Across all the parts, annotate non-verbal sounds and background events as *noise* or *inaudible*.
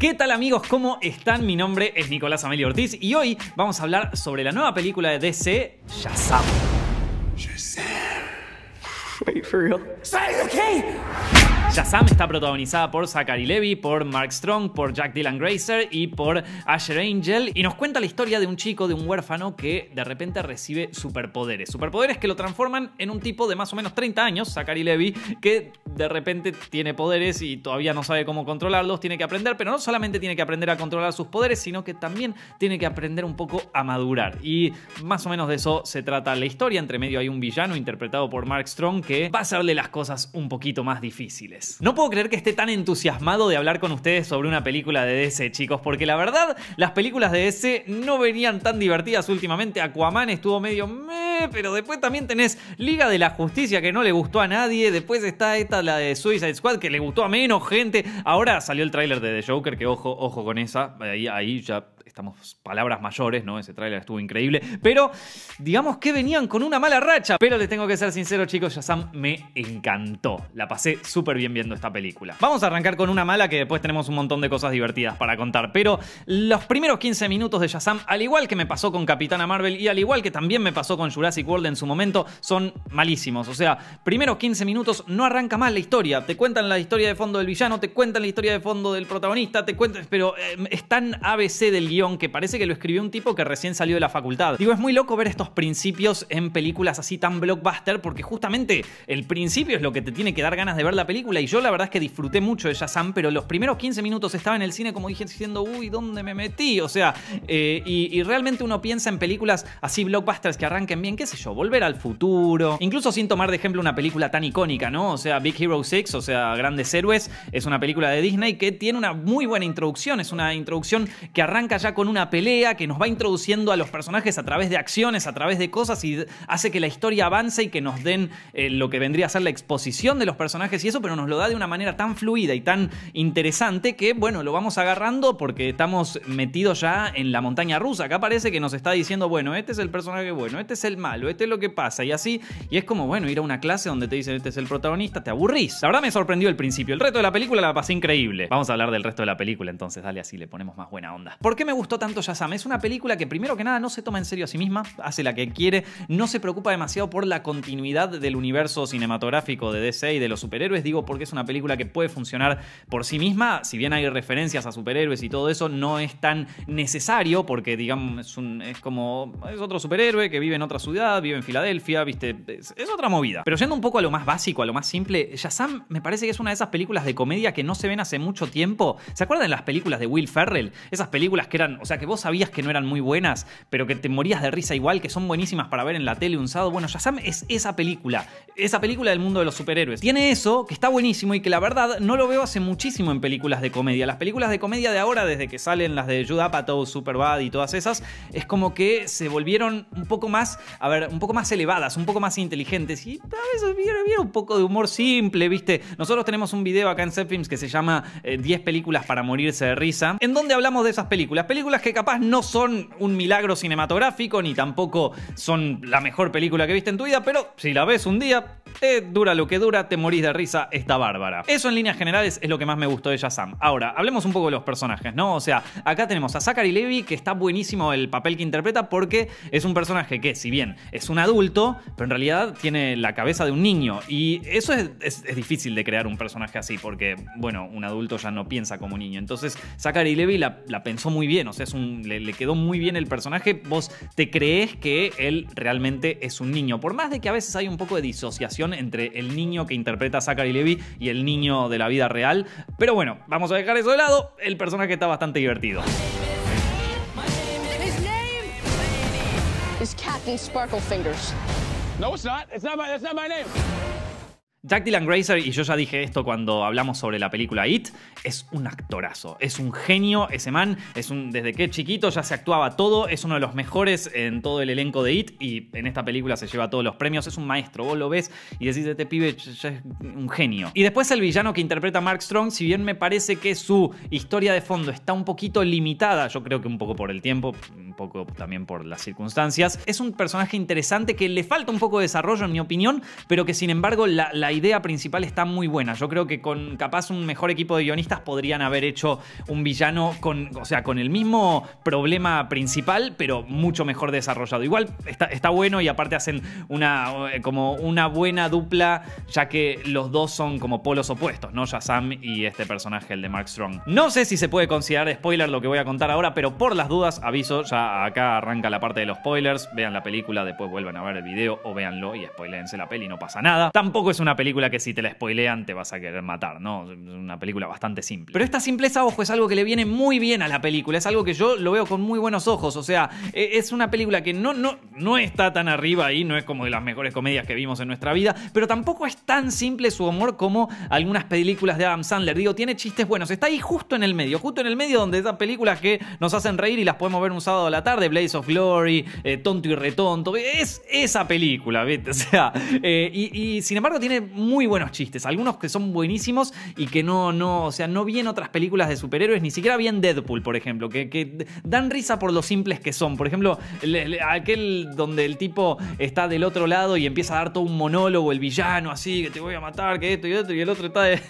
¿Qué tal amigos? ¿Cómo están? Mi nombre es Nicolás Amelio Ortiz y hoy vamos a hablar sobre la nueva película de DC, Shazam. Shazam. Wait for real. Shazam está protagonizada por Zachary Levy, por Mark Strong, por Jack Dylan Grazer y por Asher Angel y nos cuenta la historia de un chico, de un huérfano que de repente recibe superpoderes. Superpoderes que lo transforman en un tipo de más o menos 30 años, Zachary Levy, que de repente tiene poderes y todavía no sabe cómo controlarlos, tiene que aprender, pero no solamente tiene que aprender a controlar sus poderes, sino que también tiene que aprender un poco a madurar. Y más o menos de eso se trata la historia. Entre medio hay un villano interpretado por Mark Strong que va a hacerle las cosas un poquito más difíciles. No puedo creer que esté tan entusiasmado de hablar con ustedes sobre una película de DC, chicos, porque la verdad, las películas de DC no venían tan divertidas últimamente. Aquaman estuvo medio meh, pero después también tenés Liga de la Justicia que no le gustó a nadie. Después está esta, la de Suicide Squad, que le gustó a menos gente. Ahora salió el tráiler de The Joker, que ojo, ojo con esa. ahí ya estamos palabras mayores, ¿no? Ese tráiler estuvo increíble, pero digamos que venían con una mala racha. Pero les tengo que ser sincero, chicos, Shazam me encantó. La pasé súper bien viendo esta película. Vamos a arrancar con una mala que después tenemos un montón de cosas divertidas para contar, pero los primeros 15 minutos de Shazam, al igual que me pasó con Capitana Marvel y al igual que también me pasó con Jurassic World en su momento, son malísimos. O sea, primeros 15 minutos no arranca más la historia. Te cuentan la historia de fondo del villano, te cuentan la historia de fondo del protagonista, te cuentan, pero eh, están es tan ABC del guión que parece que lo escribió un tipo que recién salió de la facultad. Digo, es muy loco ver estos principios en películas así tan blockbuster porque justamente el principio es lo que te tiene que dar ganas de ver la película y yo la verdad es que disfruté mucho de Shazam, pero los primeros 15 minutos estaba en el cine como dije diciendo, uy, ¿dónde me metí? O sea, eh, y, y realmente uno piensa en películas así blockbusters que arranquen bien, qué sé yo, Volver al Futuro, incluso sin tomar de ejemplo una película tan icónica, ¿no? O sea, Big Hero 6, o sea, Grandes Héroes, es una película de Disney que tiene una muy buena introducción, es una introducción que arranca ya con una pelea que nos va introduciendo a los personajes a través de acciones, a través de cosas y hace que la historia avance y que nos den eh, lo que vendría a ser la exposición de los personajes y eso, pero nos lo da de una manera tan fluida y tan interesante que, bueno, lo vamos agarrando porque estamos metidos ya en la montaña rusa. Acá parece que nos está diciendo, bueno, este es el personaje bueno, este es el malo, este es lo que pasa y así. Y es como, bueno, ir a una clase donde te dicen este es el protagonista, te aburrís. La verdad me sorprendió el principio. El resto de la película la pasé increíble. Vamos a hablar del resto de la película entonces, dale así, le ponemos más buena onda. ¿Por qué me gustó tanto Shazam. Es una película que primero que nada no se toma en serio a sí misma, hace la que quiere, no se preocupa demasiado por la continuidad del universo cinematográfico de DC y de los superhéroes, digo porque es una película que puede funcionar por sí misma, si bien hay referencias a superhéroes y todo eso, no es tan necesario porque digamos es, como es otro superhéroe que vive en otra ciudad, vive en Filadelfia, viste, es, otra movida. Pero yendo un poco a lo más básico, a lo más simple, Shazam me parece que es una de esas películas de comedia que no se ven hace mucho tiempo. ¿Se acuerdan las películas de Will Ferrell? Esas películas que eran o sea, que vos sabías que no eran muy buenas, pero que te morías de risa igual, que son buenísimas para ver en la tele un sábado. Bueno, Shazam es esa película, esa película del mundo de los superhéroes. Tiene eso, que está buenísimo y que la verdad no lo veo hace muchísimo en películas de comedia. Las películas de comedia de ahora, desde que salen las de Judah Apatow, Superbad y todas esas, es como que se volvieron un poco más, a ver, un poco más elevadas, un poco más inteligentes y a veces hubiera un poco de humor simple, ¿viste? Nosotros tenemos un video acá en Films que se llama 10 eh, películas para morirse de risa, en donde hablamos de esas películas películas que capaz no son un milagro cinematográfico, ni tampoco son la mejor película que viste en tu vida, pero si la ves un día, dura lo que dura, te morís de risa, está bárbara. Eso en líneas generales es lo que más me gustó de Shazam. Ahora, hablemos un poco de los personajes, ¿no? O sea, acá tenemos a Zachary Levy, que está buenísimo el papel que interpreta porque es un personaje que, si bien es un adulto, pero en realidad tiene la cabeza de un niño. Y eso es, difícil de crear un personaje así porque, bueno, un adulto ya no piensa como un niño. Entonces, Zachary Levy la, pensó muy bien, o sea, le, le quedó muy bien el personaje. Vos te crees que él realmente es un niño, por más de que a veces hay un poco de disociación entre el niño que interpreta a Zachary Levy y el niño de la vida real. Pero bueno, vamos a dejar eso de lado. El personaje está bastante divertido. No, It's Jack Dylan Grazer, y yo ya dije esto cuando hablamos sobre la película It, es un actorazo, es un genio ese man, es un, desde que chiquito ya se actuaba todo, es uno de los mejores en todo el elenco de It y en esta película se lleva todos los premios, es un maestro, vos lo ves y decís, este pibe ya es un genio. Y después el villano que interpreta Mark Strong, si bien me parece que su historia de fondo está un poquito limitada, yo creo que un poco por el tiempo, poco también por las circunstancias. Es un personaje interesante que le falta un poco de desarrollo, en mi opinión, pero que sin embargo la, idea principal está muy buena. Yo creo que con capaz un mejor equipo de guionistas podrían haber hecho un villano con, o sea, con el mismo problema principal, pero mucho mejor desarrollado. Igual está, bueno y aparte hacen una, eh, como una buena dupla, ya que los dos son como polos opuestos, ¿no? Sam y este personaje, el de Mark Strong. No sé si se puede considerar spoiler lo que voy a contar ahora, pero por las dudas aviso, ya Acá arranca la parte de los spoilers. Vean la película, después vuelvan a ver el video o véanlo y spoileense la peli, no pasa nada. Tampoco es una película que si te la spoilean te vas a querer matar, ¿no? Es una película bastante simple. Pero esta simpleza, ojo, es algo que le viene muy bien a la película. Es algo que yo lo veo con muy buenos ojos. O sea, e, es una película que no, no, está tan arriba ahí, no es como de las mejores comedias que vimos en nuestra vida, pero tampoco es tan simple su humor como algunas películas de Adam Sandler. Digo, tiene chistes buenos. Está ahí justo en el medio, justo en el medio donde esas películas que nos hacen reír y las podemos ver un sábado a la tarde, Blaze of Glory, eh, Tonto y Retonto, es esa película, ¿viste? *laughs* O sea, eh, y, sin embargo tiene muy buenos chistes, algunos que son buenísimos y que no, no, o sea, no vi en otras películas de superhéroes, ni siquiera vi en Deadpool, por ejemplo, que, dan risa por lo simples que son. Por ejemplo, aquel donde el tipo está del otro lado y empieza a dar todo un monólogo, el villano, así, que te voy a matar, que esto y otro, y el otro está de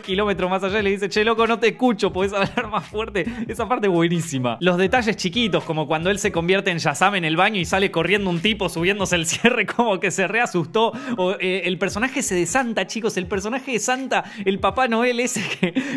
*laughs* kilómetros más allá y le dice, che, loco, no te escucho, puedes hablar más fuerte. Esa parte buenísima. Los detalles chiquitos como cuando él se convierte en Yazam en el baño y sale corriendo un tipo subiéndose el *laughs* cierre, como que se reasustó. O, eh, el personaje se de Santa, chicos, el personaje de Santa, el Papá Noel ese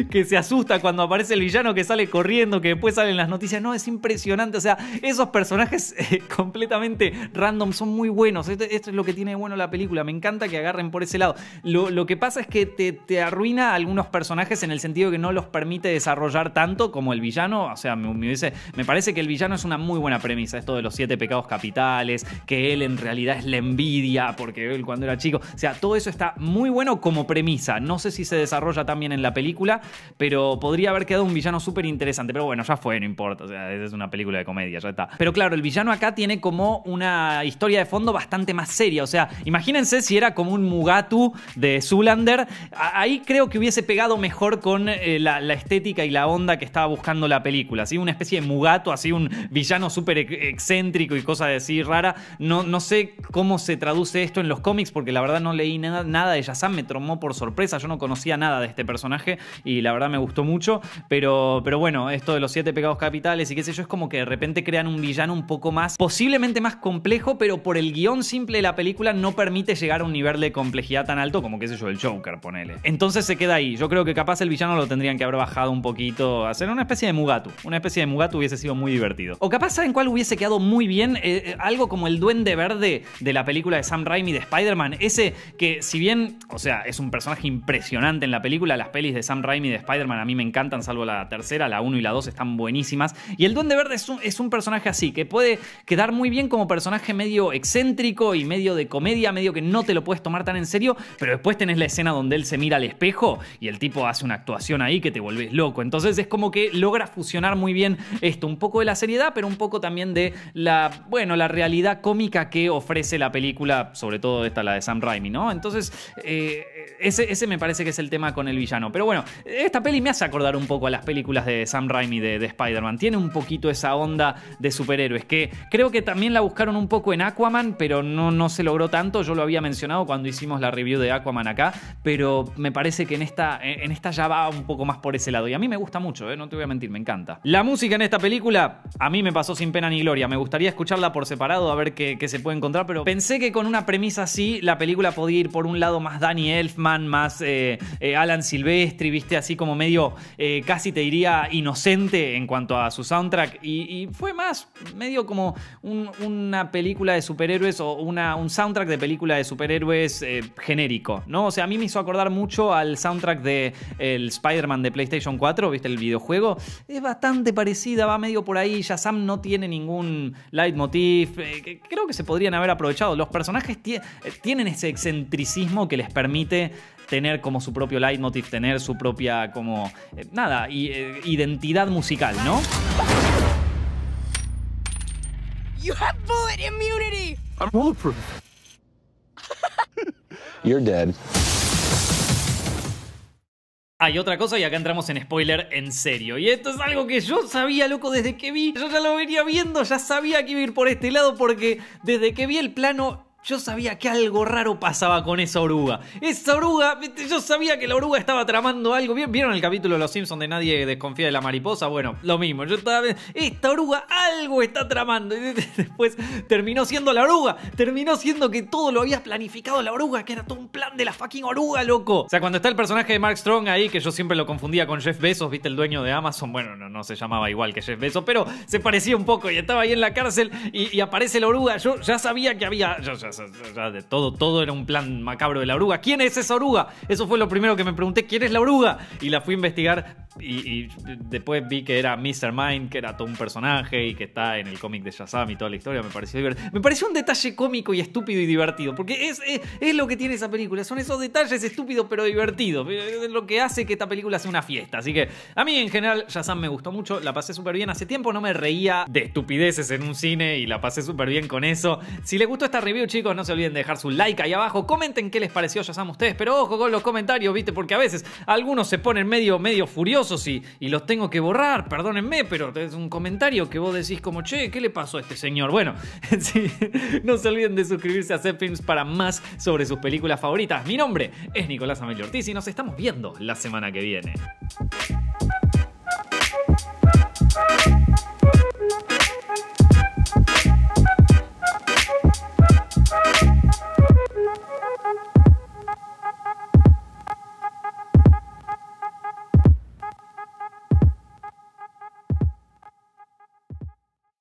que, se asusta cuando aparece el villano que sale corriendo, que después salen las noticias. No, es impresionante. O sea, esos personajes *laughs* eh, completamente random son muy buenos. Este, esto, es lo que tiene bueno la película. Me encanta que agarren por ese lado. Lo, que pasa es que te, arruina algunos personajes en el sentido que no los permite desarrollar tanto como el villano. O sea, me parece que el villano es una muy buena premisa, esto de los siete pecados capitales, que él en realidad es la envidia, porque él cuando era chico, o sea, todo eso está muy bueno como premisa, no sé si se desarrolla también en la película, pero podría haber quedado un villano súper interesante, pero bueno, ya fue, no importa, o sea, es una película de comedia, ya está. Pero claro, el villano acá tiene como una historia de fondo bastante más seria, o sea, imagínense si era como un Mugatu de Zulander, ahí creo que hubiese pegado mejor con eh, la, la, estética y la onda que estaba buscando la película, así una especie de Mugatu, así un, villano súper excéntrico y cosas así rara. No, no sé cómo se traduce esto en los cómics, porque la verdad no leí nada, nada de Yazam, me tomó por sorpresa, yo no conocía nada de este personaje y la verdad me gustó mucho, pero, pero bueno, esto de los siete pecados capitales y qué sé yo, es como que de repente crean un villano un poco más, posiblemente más complejo, pero por el guión simple de la película no permite llegar a un nivel de complejidad tan alto como, qué sé yo, el Joker, ponele. Entonces se queda ahí, yo creo que capaz el villano lo tendrían que haber bajado un poquito, hacer una especie de Mugatu, una especie de Mugatu hubiese sido muy divertido. O capaz, ¿saben cuál hubiese quedado muy bien? Eh, eh, algo como el duende verde de la película de Sam Raimi de Spider-Man. Ese que, si bien, o sea, es un personaje impresionante en la película, las pelis de Sam Raimi de Spider-Man a mí me encantan, salvo la tercera, la 1 y la 2 están buenísimas. Y el duende verde es un, es un personaje así, que puede quedar muy bien como personaje medio excéntrico y medio de comedia, medio que no te lo puedes tomar tan en serio, pero después tenés la escena donde él se mira al espejo y el tipo hace una actuación ahí que te volvés loco. Entonces es como que logra fusionar muy bien esto, un poco de la serie pero un poco también de la, bueno, la realidad cómica que ofrece la película, sobre todo esta, la de Sam Raimi, ¿no? Entonces, eh, ese, me parece que es el tema con el villano. Pero bueno, esta peli me hace acordar un poco a las películas de Sam Raimi de, de Spider-Man. Tiene un poquito esa onda de superhéroes que creo que también la buscaron un poco en Aquaman, pero no, no se logró tanto. Yo lo había mencionado cuando hicimos la review de Aquaman acá, pero me parece que en esta, en esta ya va un poco más por ese lado. Y a mí me gusta mucho, ¿eh? no te voy a mentir, me encanta. La música en esta película a mí me pasó sin pena ni gloria. Me gustaría escucharla por separado, a ver qué, se puede encontrar, pero pensé que con una premisa así la película podía ir por un lado más Daniel man más eh, eh, Alan Silvestri, viste, así como medio, eh, casi te diría, inocente en cuanto a su soundtrack. Y, fue más medio como una película de superhéroes o una, un soundtrack de película de superhéroes genérico, ¿no? O sea, a mí me hizo acordar mucho al soundtrack de el Spider-Man de PlayStation 4, viste, el videojuego. Es bastante parecida, va medio por ahí. Ya Sam no tiene ningún leitmotiv. creo que se podrían haber aprovechado. Los personajes tienen ese excentricismo que les permite tener como su propio leitmotiv, tener su propia como, eh, nada, eh, identidad musical, ¿no? You have bullet immunity. I'm bulletproof. *laughs* You're dead. Hay otra cosa y acá entramos en spoiler en serio. Y esto es algo que yo sabía, loco, desde que vi. Yo ya lo venía viendo, ya sabía que iba a ir por este lado porque desde que vi el plano yo sabía que algo raro pasaba con esa oruga. Esa oruga, yo sabía que la oruga estaba tramando algo. bien ¿Vieron el capítulo de Los Simpsons de Nadie desconfía de la mariposa? Bueno, lo mismo. Yo esta oruga algo está tramando. Y *laughs* después terminó siendo la oruga. Terminó siendo que todo lo había planificado la oruga, que era todo un plan de la fucking oruga, loco. O sea, cuando está el personaje de Mark Strong ahí, que yo siempre lo confundía con Jeff Bezos, ¿viste? El dueño de Amazon. Bueno, no, se llamaba igual que Jeff Bezos, pero se parecía un poco y estaba ahí en la cárcel y, aparece la oruga. Yo ya sabía que había de todo, todo era un plan macabro de la oruga. ¿Quién es esa oruga? Eso fue lo primero que me pregunté, ¿quién es la oruga? Y la fui a investigar y, después vi que era Mr. Mind, que era todo un personaje y que está en el cómic de Shazam y toda la historia. Me pareció divertido. Me pareció un detalle cómico y estúpido y divertido. Porque es, es, lo que tiene esa película. Son esos detalles estúpidos pero divertidos. lo que hace que esta película sea una fiesta. Así que a mí en general Shazam me gustó mucho. La pasé súper bien. Hace tiempo no me reía de estupideces en un cine y la pasé súper bien con eso. Si les gustó esta review, chicos, no se olviden de dejar su like ahí abajo. Comenten qué les pareció Shazam a ustedes. Pero ojo con los comentarios, viste, porque a veces algunos se ponen medio, medio furiosos y, los tengo que borrar, perdónenme, pero es un comentario que vos decís como, che, ¿qué le pasó a este señor? Bueno, *laughs* sí, no se olviden de suscribirse a Films para más sobre sus películas favoritas. Mi nombre es Nicolás Amelio y nos estamos viendo la semana que viene.